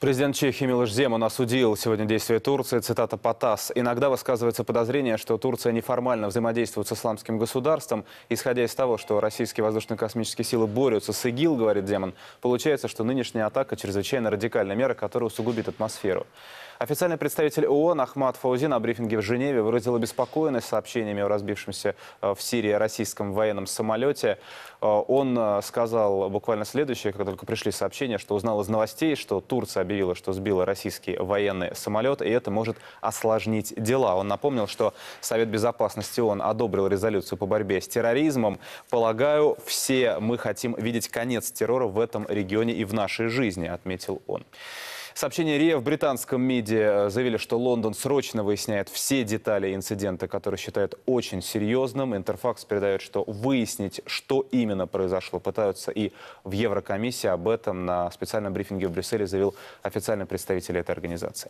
Президент Чехии Милош Земан осудил сегодня действия Турции, цитата по ТАСС. «Иногда высказывается подозрение, что Турция неформально взаимодействует с исламским государством. Исходя из того, что российские воздушно-космические силы борются с ИГИЛ, говорит Земан, получается, что нынешняя атака – чрезвычайно радикальная мера, которая усугубит атмосферу». Официальный представитель ООН Ахмад Фаузи на брифинге в Женеве выразил обеспокоенность сообщениями о разбившемся э, в Сирии российском военном самолете. Э, он э, сказал буквально следующее, как только пришли сообщения, что узнал из новостей, что Турция объявила, что сбила российский военный самолет, и это может осложнить дела. Он напомнил, что Совет Безопасности ООН одобрил резолюцию по борьбе с терроризмом. Полагаю, все мы хотим видеть конец террора в этом регионе и в нашей жизни, отметил он. Сообщение РИА в британском МИДе э, заявили, что Лондон срочно выясняет все детали инцидента, который считает очень серьезным. Интерфакс передает, что выяснить, что именно произошло, пытаются и в Еврокомиссии. Об этом на специальном брифинге в Брюсселе заявил официальный представитель этой организации.